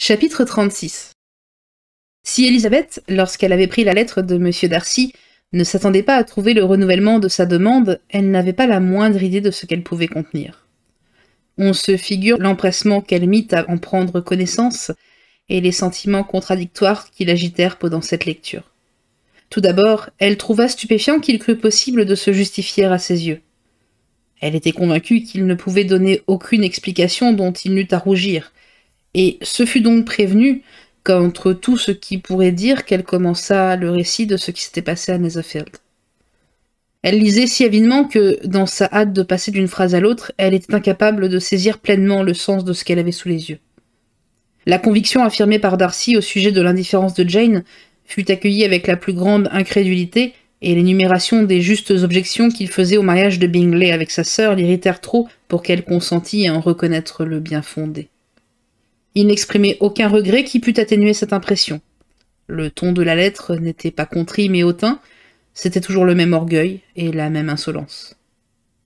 Chapitre 36 Si Élisabeth, lorsqu'elle avait pris la lettre de M. Darcy, ne s'attendait pas à trouver le renouvellement de sa demande, elle n'avait pas la moindre idée de ce qu'elle pouvait contenir. On se figure l'empressement qu'elle mit à en prendre connaissance et les sentiments contradictoires qui l'agitèrent pendant cette lecture. Tout d'abord, elle trouva stupéfiant qu'il crût possible de se justifier à ses yeux. Elle était convaincue qu'il ne pouvait donner aucune explication dont il n'eût à rougir, et ce fut donc prévenu qu'entre tout ce qui pourrait dire qu'elle commença le récit de ce qui s'était passé à Netherfield. Elle lisait si avidement que, dans sa hâte de passer d'une phrase à l'autre, elle était incapable de saisir pleinement le sens de ce qu'elle avait sous les yeux. La conviction affirmée par Darcy au sujet de l'indifférence de Jane fut accueillie avec la plus grande incrédulité, et l'énumération des justes objections qu'il faisait au mariage de Bingley avec sa sœur l'irritèrent trop pour qu'elle consentît à en reconnaître le bien fondé. Il n'exprimait aucun regret qui pût atténuer cette impression. Le ton de la lettre n'était pas contrit mais hautain, c'était toujours le même orgueil et la même insolence.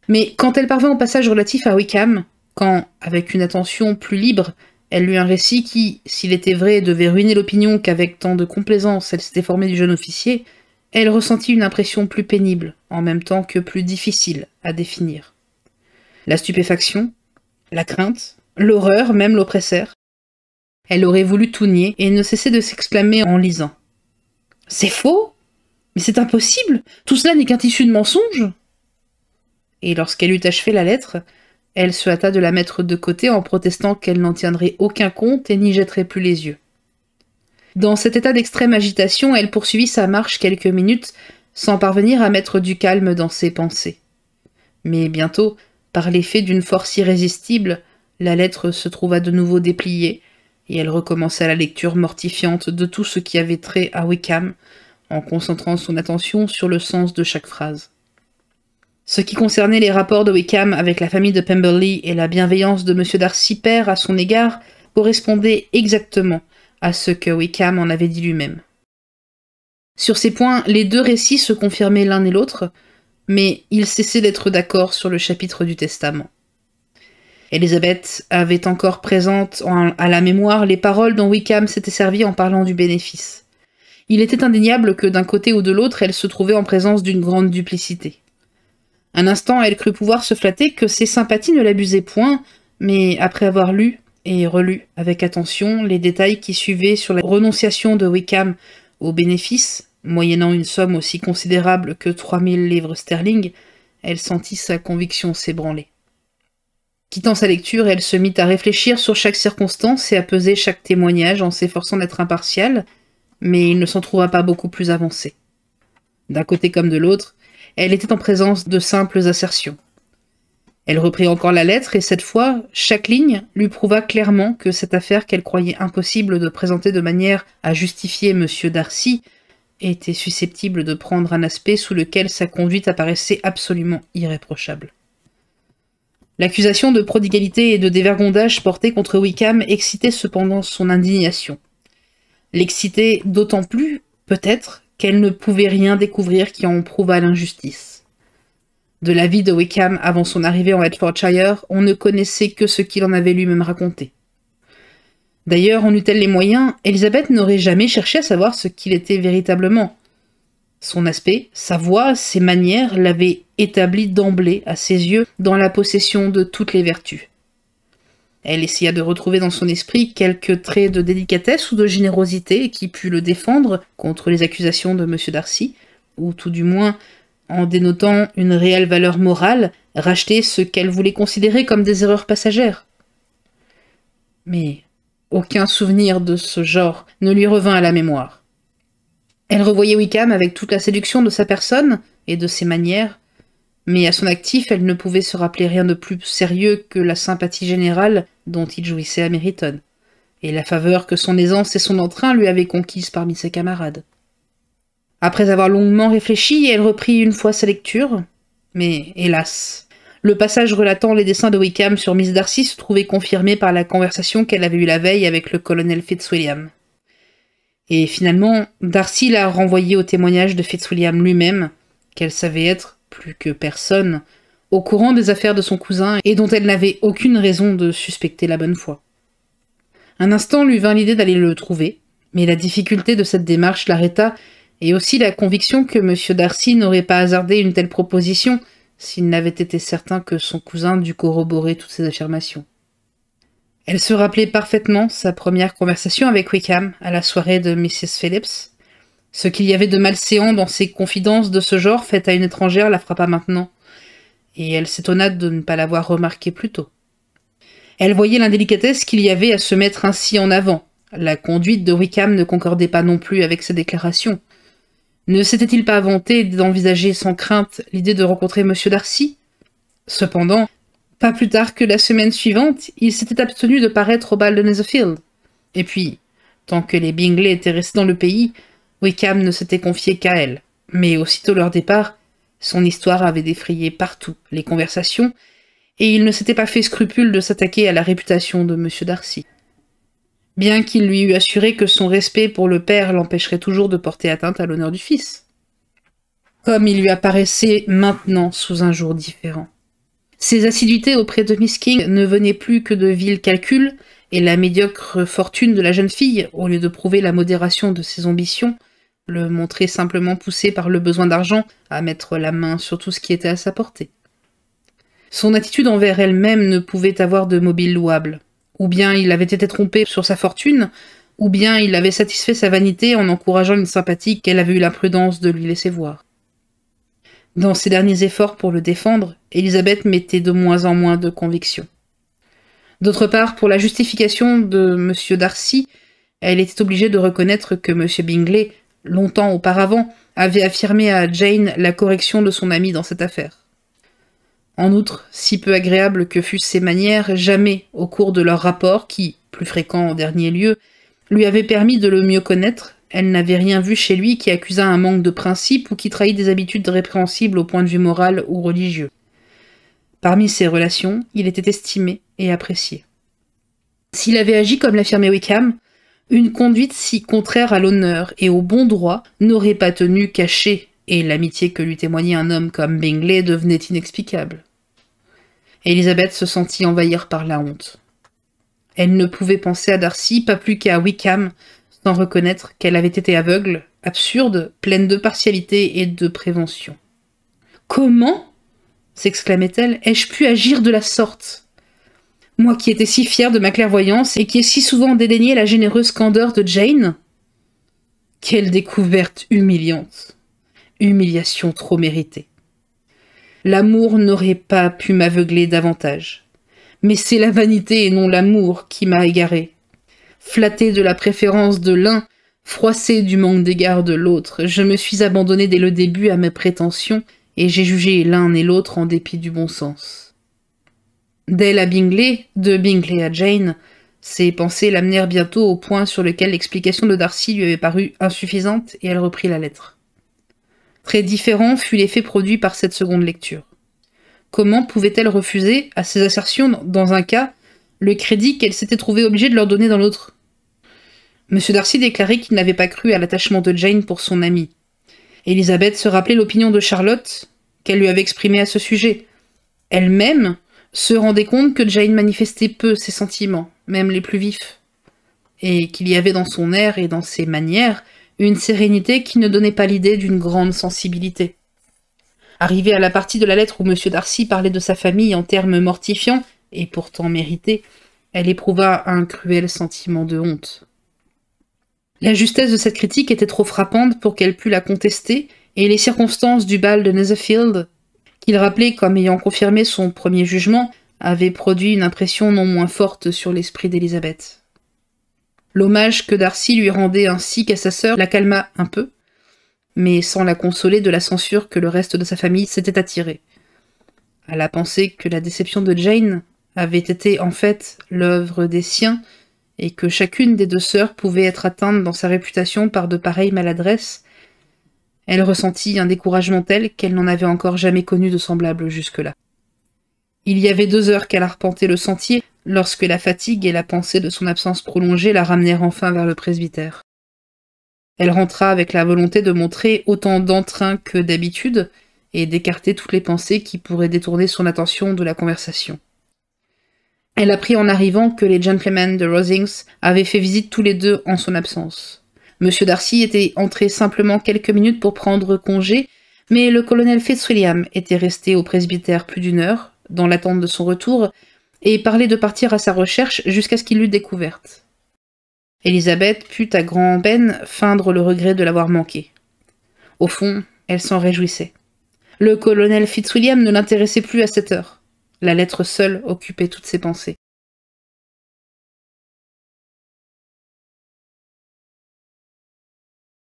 Mais quand elle parvint au passage relatif à Wickham, quand, avec une attention plus libre, elle lut un récit qui, s'il était vrai, devait ruiner l'opinion qu'avec tant de complaisance elle s'était formée du jeune officier, elle ressentit une impression plus pénible, en même temps que plus difficile à définir. La stupéfaction, la crainte, l'horreur même l'oppressèrent, elle aurait voulu tout nier et ne cessait de s'exclamer en lisant. C'est faux Mais c'est impossible Tout cela n'est qu'un tissu de mensonge !» Et lorsqu'elle eut achevé la lettre, elle se hâta de la mettre de côté en protestant qu'elle n'en tiendrait aucun compte et n'y jetterait plus les yeux. Dans cet état d'extrême agitation, elle poursuivit sa marche quelques minutes sans parvenir à mettre du calme dans ses pensées. Mais bientôt, par l'effet d'une force irrésistible, la lettre se trouva de nouveau dépliée, et elle recommença la lecture mortifiante de tout ce qui avait trait à Wickham, en concentrant son attention sur le sens de chaque phrase. Ce qui concernait les rapports de Wickham avec la famille de Pemberley et la bienveillance de M. Darcy père à son égard correspondait exactement à ce que Wickham en avait dit lui-même. Sur ces points, les deux récits se confirmaient l'un et l'autre, mais ils cessaient d'être d'accord sur le chapitre du testament. Elizabeth avait encore présente à la mémoire les paroles dont Wickham s'était servi en parlant du bénéfice. Il était indéniable que d'un côté ou de l'autre, elle se trouvait en présence d'une grande duplicité. Un instant, elle crut pouvoir se flatter que ses sympathies ne l'abusaient point, mais après avoir lu et relu avec attention les détails qui suivaient sur la renonciation de Wickham au bénéfice, moyennant une somme aussi considérable que 3000 livres sterling, elle sentit sa conviction s'ébranler. Quittant sa lecture, elle se mit à réfléchir sur chaque circonstance et à peser chaque témoignage en s'efforçant d'être impartiale, mais il ne s'en trouva pas beaucoup plus avancé. D'un côté comme de l'autre, elle était en présence de simples assertions. Elle reprit encore la lettre et cette fois, chaque ligne lui prouva clairement que cette affaire qu'elle croyait impossible de présenter de manière à justifier M. Darcy était susceptible de prendre un aspect sous lequel sa conduite apparaissait absolument irréprochable. L'accusation de prodigalité et de dévergondage portée contre Wickham excitait cependant son indignation. L'excitait d'autant plus, peut-être, qu'elle ne pouvait rien découvrir qui en prouvât l'injustice. De la vie de Wickham avant son arrivée en Hertfordshire, on ne connaissait que ce qu'il en avait lui-même raconté. D'ailleurs, en eut-elle les moyens, Elisabeth n'aurait jamais cherché à savoir ce qu'il était véritablement. Son aspect, sa voix, ses manières l'avaient établie d'emblée à ses yeux dans la possession de toutes les vertus. Elle essaya de retrouver dans son esprit quelques traits de délicatesse ou de générosité qui pût le défendre contre les accusations de M. Darcy, ou tout du moins en dénotant une réelle valeur morale, racheter ce qu'elle voulait considérer comme des erreurs passagères. Mais aucun souvenir de ce genre ne lui revint à la mémoire. Elle revoyait Wickham avec toute la séduction de sa personne et de ses manières, mais à son actif, elle ne pouvait se rappeler rien de plus sérieux que la sympathie générale dont il jouissait à Meryton, et la faveur que son aisance et son entrain lui avaient conquise parmi ses camarades. Après avoir longuement réfléchi, elle reprit une fois sa lecture, mais hélas, le passage relatant les dessins de Wickham sur Miss Darcy se trouvait confirmé par la conversation qu'elle avait eue la veille avec le colonel Fitzwilliam. Et finalement, Darcy l'a renvoyé au témoignage de Fitzwilliam lui-même, qu'elle savait être plus que personne, au courant des affaires de son cousin et dont elle n'avait aucune raison de suspecter la bonne foi. Un instant lui vint l'idée d'aller le trouver, mais la difficulté de cette démarche l'arrêta, et aussi la conviction que M. Darcy n'aurait pas hasardé une telle proposition s'il n'avait été certain que son cousin dût corroborer toutes ses affirmations. Elle se rappelait parfaitement sa première conversation avec Wickham à la soirée de Mrs. Phillips, ce qu'il y avait de malséant dans ces confidences de ce genre faites à une étrangère la frappa maintenant, et elle s'étonna de ne pas l'avoir remarqué plus tôt. Elle voyait l'indélicatesse qu'il y avait à se mettre ainsi en avant. La conduite de Wickham ne concordait pas non plus avec ses déclarations. Ne s'était-il pas vanté d'envisager sans crainte l'idée de rencontrer M. Darcy Cependant, pas plus tard que la semaine suivante, il s'était abstenu de paraître au bal de Netherfield. Et puis, tant que les Bingley étaient restés dans le pays, Wickham ne s'était confié qu'à elle, mais aussitôt leur départ, son histoire avait défrayé partout les conversations, et il ne s'était pas fait scrupule de s'attaquer à la réputation de M. Darcy. Bien qu'il lui eût assuré que son respect pour le père l'empêcherait toujours de porter atteinte à l'honneur du fils. Comme il lui apparaissait maintenant sous un jour différent. Ses assiduités auprès de Miss King ne venaient plus que de vils calculs, et la médiocre fortune de la jeune fille, au lieu de prouver la modération de ses ambitions, le montrer simplement poussé par le besoin d'argent à mettre la main sur tout ce qui était à sa portée. Son attitude envers elle-même ne pouvait avoir de mobile louable. Ou bien il avait été trompé sur sa fortune, ou bien il avait satisfait sa vanité en encourageant une sympathie qu'elle avait eu l'imprudence de lui laisser voir. Dans ses derniers efforts pour le défendre, Elisabeth mettait de moins en moins de conviction. D'autre part, pour la justification de M. Darcy, elle était obligée de reconnaître que M. Bingley longtemps auparavant, avait affirmé à Jane la correction de son ami dans cette affaire. En outre, si peu agréable que fussent ses manières, jamais, au cours de leur rapport, qui, plus fréquent en dernier lieu, lui avait permis de le mieux connaître, elle n'avait rien vu chez lui qui accusât un manque de principe ou qui trahit des habitudes répréhensibles au point de vue moral ou religieux. Parmi ses relations, il était estimé et apprécié. S'il avait agi comme l'affirmait Wickham, une conduite si contraire à l'honneur et au bon droit n'aurait pas tenu cachée, et l'amitié que lui témoignait un homme comme Bingley devenait inexplicable. Elisabeth se sentit envahir par la honte. Elle ne pouvait penser à Darcy, pas plus qu'à Wickham, sans reconnaître qu'elle avait été aveugle, absurde, pleine de partialité et de prévention. Comment s'exclamait-elle, ai-je pu agir de la sorte moi qui étais si fière de ma clairvoyance et qui ai si souvent dédaigné la généreuse candeur de Jane Quelle découverte humiliante Humiliation trop méritée. L'amour n'aurait pas pu m'aveugler davantage. Mais c'est la vanité et non l'amour qui m'a égarée. Flattée de la préférence de l'un, froissée du manque d'égard de l'autre, je me suis abandonnée dès le début à mes prétentions et j'ai jugé l'un et l'autre en dépit du bon sens. D'elle à Bingley, de Bingley à Jane, ses pensées l'amenèrent bientôt au point sur lequel l'explication de Darcy lui avait paru insuffisante et elle reprit la lettre. Très différent fut l'effet produit par cette seconde lecture. Comment pouvait-elle refuser, à ses assertions dans un cas, le crédit qu'elle s'était trouvée obligée de leur donner dans l'autre M. Darcy déclarait qu'il n'avait pas cru à l'attachement de Jane pour son amie. Elisabeth se rappelait l'opinion de Charlotte qu'elle lui avait exprimée à ce sujet. Elle-même se rendait compte que Jane manifestait peu ses sentiments, même les plus vifs, et qu'il y avait dans son air et dans ses manières une sérénité qui ne donnait pas l'idée d'une grande sensibilité. Arrivée à la partie de la lettre où M. Darcy parlait de sa famille en termes mortifiants, et pourtant mérités, elle éprouva un cruel sentiment de honte. La justesse de cette critique était trop frappante pour qu'elle pût la contester, et les circonstances du bal de Netherfield qu'il rappelait comme ayant confirmé son premier jugement, avait produit une impression non moins forte sur l'esprit d'Elisabeth. L'hommage que Darcy lui rendait ainsi qu'à sa sœur la calma un peu, mais sans la consoler de la censure que le reste de sa famille s'était attirée. À la pensée que la déception de Jane avait été en fait l'œuvre des siens, et que chacune des deux sœurs pouvait être atteinte dans sa réputation par de pareilles maladresses, elle ressentit un découragement tel qu'elle n'en avait encore jamais connu de semblable jusque-là. Il y avait deux heures qu'elle arpentait le sentier lorsque la fatigue et la pensée de son absence prolongée la ramenèrent enfin vers le presbytère. Elle rentra avec la volonté de montrer autant d'entrain que d'habitude et d'écarter toutes les pensées qui pourraient détourner son attention de la conversation. Elle apprit en arrivant que les gentlemen de Rosings avaient fait visite tous les deux en son absence. Monsieur Darcy était entré simplement quelques minutes pour prendre congé, mais le colonel Fitzwilliam était resté au presbytère plus d'une heure, dans l'attente de son retour, et parlait de partir à sa recherche jusqu'à ce qu'il l'eût découverte. Elisabeth put à grand-peine feindre le regret de l'avoir manqué. Au fond, elle s'en réjouissait. Le colonel Fitzwilliam ne l'intéressait plus à cette heure. La lettre seule occupait toutes ses pensées.